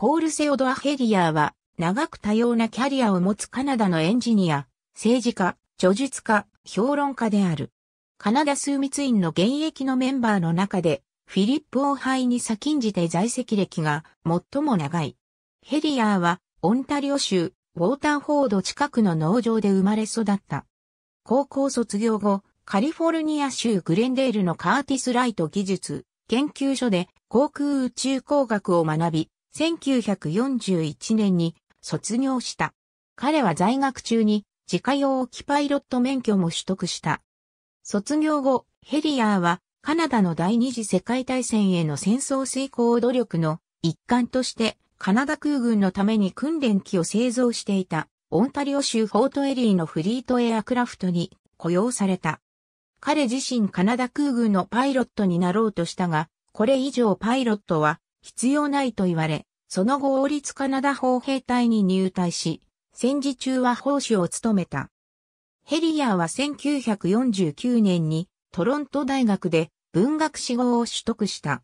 ポール・セオドア・ヘリアーは、長く多様なキャリアを持つカナダのエンジニア、政治家、著述家、評論家である。カナダ枢密院の現役のメンバーの中で、フィリップ王杯に先んじて在籍歴が最も長い。ヘリアーは、オンタリオ州、ウォーターフォード近くの農場で生まれ育った。高校卒業後、カリフォルニア州グレンデールのカーティス・ライト技術研究所で航空宇宙工学を学び、1941年に卒業した。彼は在学中に自家用機パイロット免許も取得した。卒業後、ヘリアーはカナダの第二次世界大戦への戦争遂行努力の一環としてカナダ空軍のために訓練機を製造していたオンタリオ州フォートエリーのフリートエアクラフトに雇用された。彼自身カナダ空軍のパイロットになろうとしたが、これ以上パイロットは必要ないと言われ、その後王立カナダ砲兵隊に入隊し、戦時中は砲手を務めた。ヘリヤーは1949年にトロント大学で文学士号を取得した。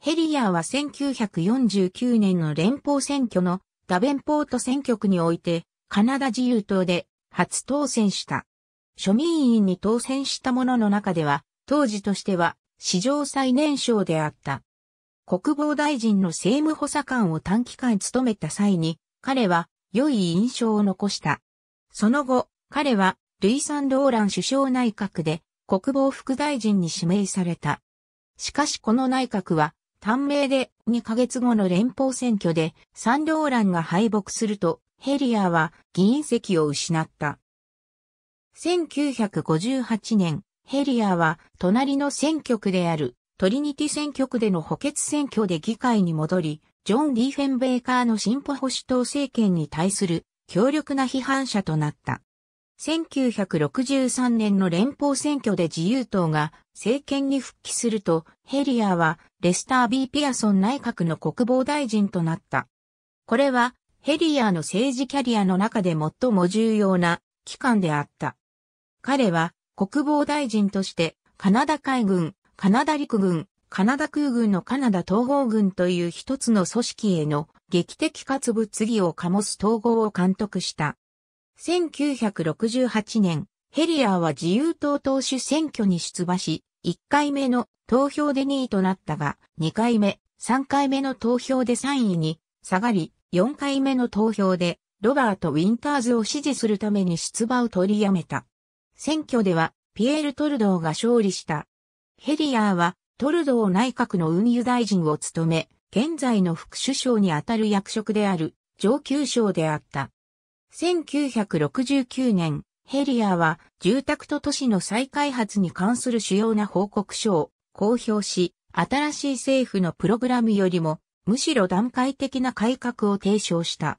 ヘリヤーは1949年の連邦選挙のダベンポート選挙区においてカナダ自由党で初当選した。庶民員に当選した者の中では当時としては史上最年少であった。国防大臣の政務補佐官を短期間務めた際に、彼は良い印象を残した。その後、彼はルイ・サンローラン首相内閣で国防副大臣に指名された。しかしこの内閣は短命で2ヶ月後の連邦選挙でサンローランが敗北するとヘリアは議員席を失った。1958年、ヘリアは隣の選挙区であるトリニティ選挙区での補欠選挙で議会に戻り、ジョン・ディーフェンベーカーの進歩保守党政権に対する強力な批判者となった。1963年の連邦選挙で自由党が政権に復帰すると、ヘリアはレスター・ B・ ピアソン内閣の国防大臣となった。これはヘリアの政治キャリアの中で最も重要な機関であった。彼は国防大臣としてカナダ海軍カナダ陸軍、カナダ空軍のカナダ統合軍という一つの組織への劇的かつ物議を醸す統合を監督した。1968年、ヘリアーは自由党党首選挙に出馬し、1回目の投票で2位となったが、2回目、3回目の投票で3位に下がり、4回目の投票でロバート・ウィンターズを支持するために出馬を取りやめた。選挙では、ピエール・トルドーが勝利した。ヘリアーはトルドー内閣の運輸大臣を務め、現在の副首相にあたる役職である上級省であった。1969年、ヘリアーは住宅と都市の再開発に関する主要な報告書を公表し、新しい政府のプログラムよりも、むしろ段階的な改革を提唱した。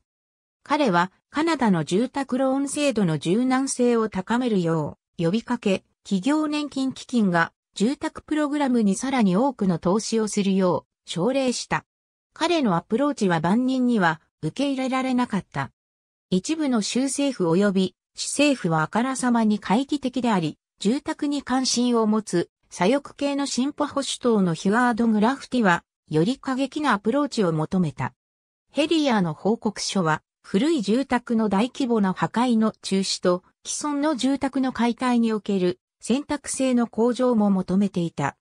彼はカナダの住宅ローン制度の柔軟性を高めるよう呼びかけ、企業年金基金が住宅プログラムにさらに多くの投資をするよう奨励した。彼のアプローチは万人には受け入れられなかった。一部の州政府及び市政府はあからさまに会議的であり、住宅に関心を持つ左翼系の進歩保守党のヒュワード・グラフティは、より過激なアプローチを求めた。ヘリアーの報告書は、古い住宅の大規模な破壊の中止と、既存の住宅の解体における選択性の向上も求めていた。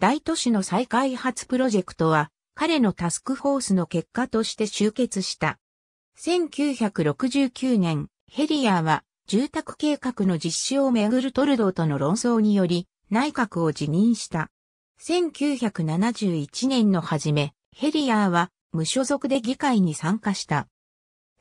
大都市の再開発プロジェクトは、彼のタスクフォースの結果として集結した。1969年、ヘリアーは住宅計画の実施をめぐるトルドーとの論争により内閣を辞任した。1971年の初め、ヘリアーは無所属で議会に参加した。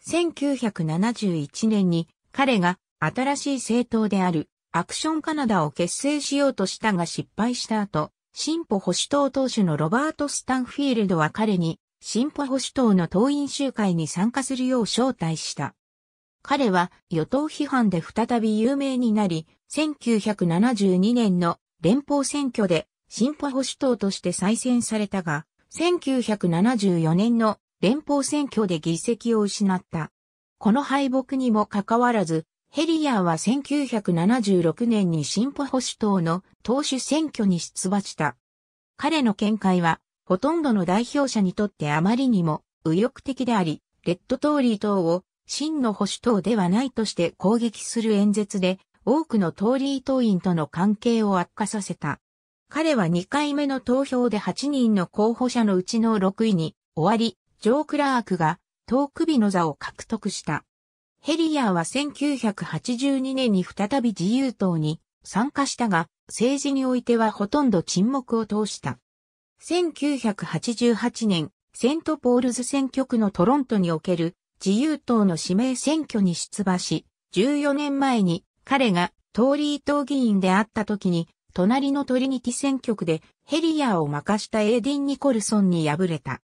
1971年に彼が新しい政党であるアクションカナダを結成しようとしたが失敗した後、進歩保守党党首のロバート・スタンフィールドは彼に、進歩保守党の党員集会に参加するよう招待した。彼は与党批判で再び有名になり、1972年の連邦選挙で進歩保守党として再選されたが、1974年の連邦選挙で議席を失った。この敗北にもかかわらず、ヘリヤーは1976年に進歩保守党の党首選挙に出馬した。彼の見解は、ほとんどの代表者にとってあまりにも右翼的であり、レッドトーリー党を真の保守党ではないとして攻撃する演説で、多くのトーリー党員との関係を悪化させた。彼は2回目の投票で8人の候補者のうちの6位に終わり、ジョー・クラークが党首の座を獲得した。ヘリヤーは1982年に再び自由党に参加したが、政治においてはほとんど沈黙を通した。1988年、セントポールズ選挙区のトロントにおける自由党の指名選挙に出馬し、14年前に彼がトーリー党議員であった時に、隣のトリニティ選挙区でヘリヤーを任したエーディン・ニコルソンに敗れた。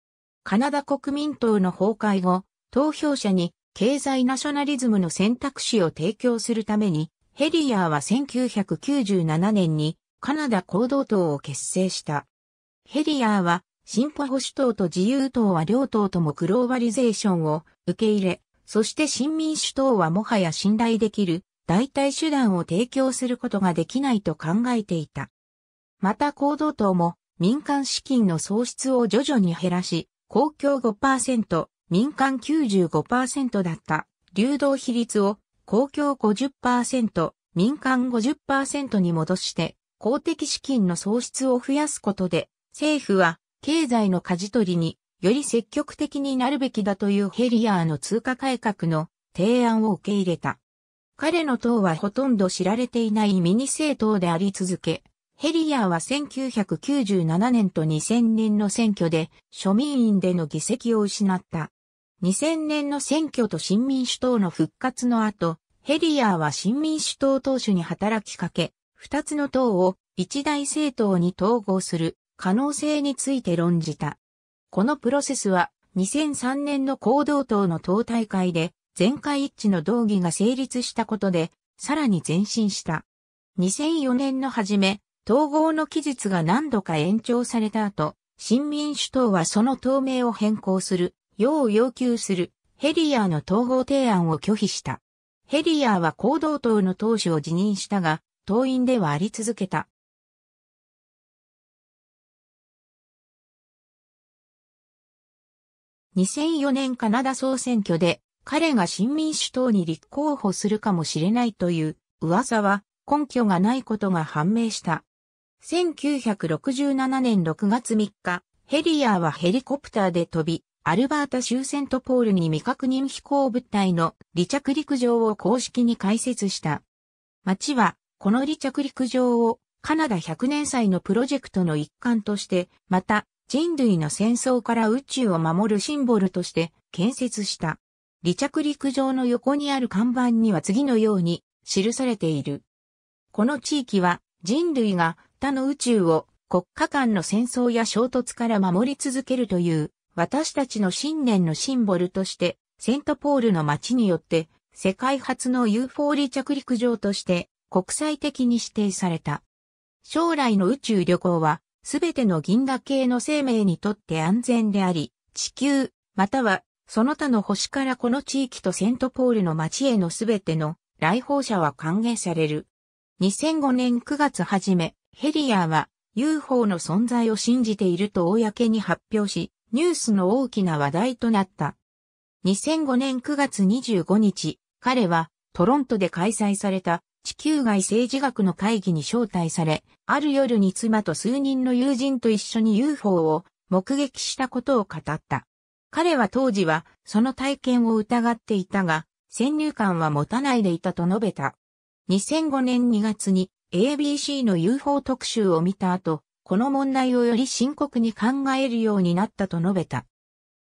カナダ国民党の崩壊後、投票者に経済ナショナリズムの選択肢を提供するために、ヘリヤーは1997年にカナダ行動党を結成した。ヘリヤーは、進歩保守党と自由党は両党ともグローバリゼーションを受け入れ、そして新民主党はもはや信頼できる代替手段を提供することができないと考えていた。また行動党も民間資金の創出を徐々に減らし、公共5%、民間95%だった流動比率を公共50%、民間50%に戻して公的資金の創出を増やすことで政府は経済の舵取りにより積極的になるべきだというヘリアーの通貨改革の提案を受け入れた。彼の党はほとんど知られていないミニ政党であり続け、ヘリアーは1997年と2000年の選挙で庶民院での議席を失った。2000年の選挙と新民主党の復活の後、ヘリアーは新民主党党首に働きかけ、二つの党を一大政党に統合する可能性について論じた。このプロセスは2003年の行動党の党大会で全会一致の動議が成立したことでさらに前進した。2004年の初め、統合の期日が何度か延長された後、新民主党はその党名を変更する要を要求するヘリアーの統合提案を拒否した。ヘリアーは行動党の党首を辞任したが、党員ではあり続けた。2004年カナダ総選挙で彼が新民主党に立候補するかもしれないという噂は根拠がないことが判明した。1967年6月3日、ヘリアーはヘリコプターで飛び、アルバータ州セントポールに未確認飛行物体の離着陸場を公式に開設した。町は、この離着陸場をカナダ100年祭のプロジェクトの一環として、また人類の戦争から宇宙を守るシンボルとして建設した。離着陸場の横にある看板には次のように記されている。この地域は人類が他の宇宙を国家間の戦争や衝突から守り続けるという私たちの信念のシンボルとして、セントポールの街によって、世界初の UFO 離着陸場として国際的に指定された。将来の宇宙旅行は、すべての銀河系の生命にとって安全であり、地球、またはその他の星からこの地域とセントポールの街へのすべての来訪者は歓迎される。2005年9月初め、ヘリアーは UFO の存在を信じていると公に発表し、ニュースの大きな話題となった。2005年9月25日、彼はトロントで開催された地球外政治学の会議に招待され、ある夜に妻と数人の友人と一緒に UFO を目撃したことを語った。彼は当時はその体験を疑っていたが、先入観は持たないでいたと述べた。2005年2月に ABC の UFO 特集を見た後、この問題をより深刻に考えるようになったと述べた。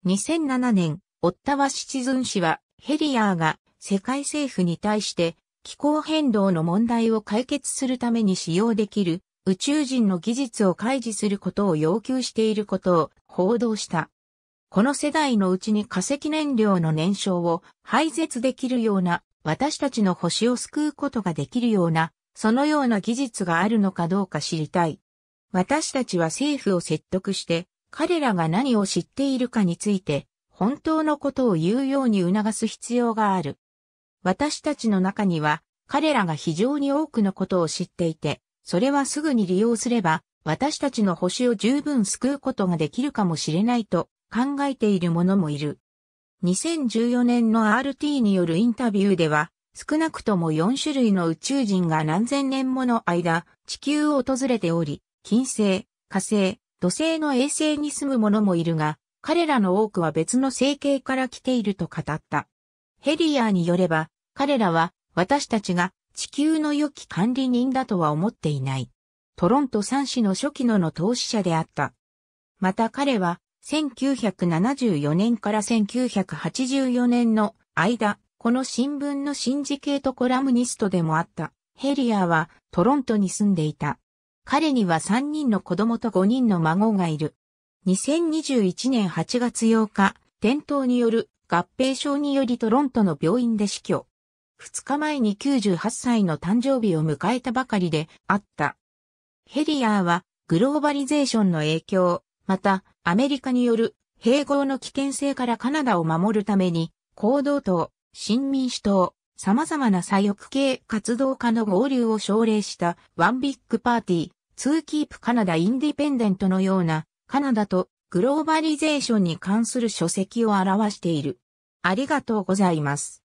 2007年、オッタワシチズン氏は、ヘリアーが世界政府に対して気候変動の問題を解決するために使用できる宇宙人の技術を開示することを要求していることを報道した。この世代のうちに化石燃料の燃焼を廃絶できるような私たちの星を救うことができるようなそのような技術があるのかどうか知りたい。私たちは政府を説得して、彼らが何を知っているかについて、本当のことを言うように促す必要がある。私たちの中には、彼らが非常に多くのことを知っていて、それはすぐに利用すれば、私たちの星を十分救うことができるかもしれないと考えている者もいる。2014年の RT によるインタビューでは、少なくとも4種類の宇宙人が何千年もの間、地球を訪れており、金星、火星、土星の衛星に住む者もいるが、彼らの多くは別の星系から来ていると語った。ヘリアーによれば、彼らは私たちが地球の良き管理人だとは思っていない。トロント三市の初期のの投資者であった。また彼は、1974年から1984年の間、この新聞のシンジケートコラムニストでもあった。ヘリアーはトロントに住んでいた。彼には3人の子供と5人の孫がいる。2021年8月8日、転倒による合併症によりトロントの病院で死去。2日前に98歳の誕生日を迎えたばかりであった。ヘリアーはグローバリゼーションの影響、またアメリカによる併合の危険性からカナダを守るために、行動党、新民主党、様々な左翼系活動家の合流を奨励したワンビッグパーティー、ツーキープカナダインディペンデントのようなカナダとグローバリゼーションに関する書籍を表している。ありがとうございます。